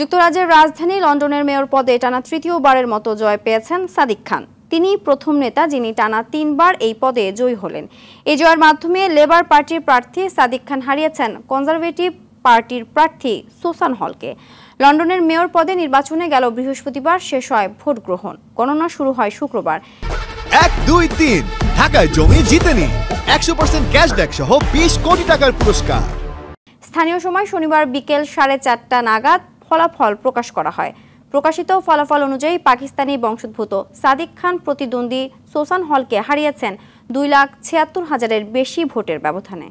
যুক্তরাজ্যের রাজধানী লন্ডনের মেয়র পদে টানা তৃতীয়বারের মতো জয় পেয়েছেন সাদিক খান তিনি প্রথম নেতা যিনি টানা তিনবার এই পদে জয়ী হলেন এই জয়ের মাধ্যমে লেবার পার্টির প্রার্থী সাদিক খান হারিয়েছেন কনজারভেটিভ পার্টির প্রার্থী সুসান হলকে লন্ডনের মেয়র পদে নির্বাচনে গেল বৃহস্পতিবার শেষ হয় ভোট গ্রহণ গণনা শুরু হয় শুক্রবার এক দুই তিন ঢাকায় জমি নি একশো পার্সেন্ট ক্যাশব্যাক সহ বিশ কোটি টাকার পুরস্কার স্থানীয় সময় শনিবার বিকেল সাড়ে চারটা নাগাদ ফলাফল প্রকাশ করা হয় প্রকাশিত ফলাফল অনুযায়ী পাকিস্তানি বংশোদ্ভূত সাদিক খান প্রতিদ্বন্দ্বী সোসান হলকে হারিয়েছেন দুই লাখ ছিয়াত্তর হাজারের বেশি ভোটের ব্যবধানে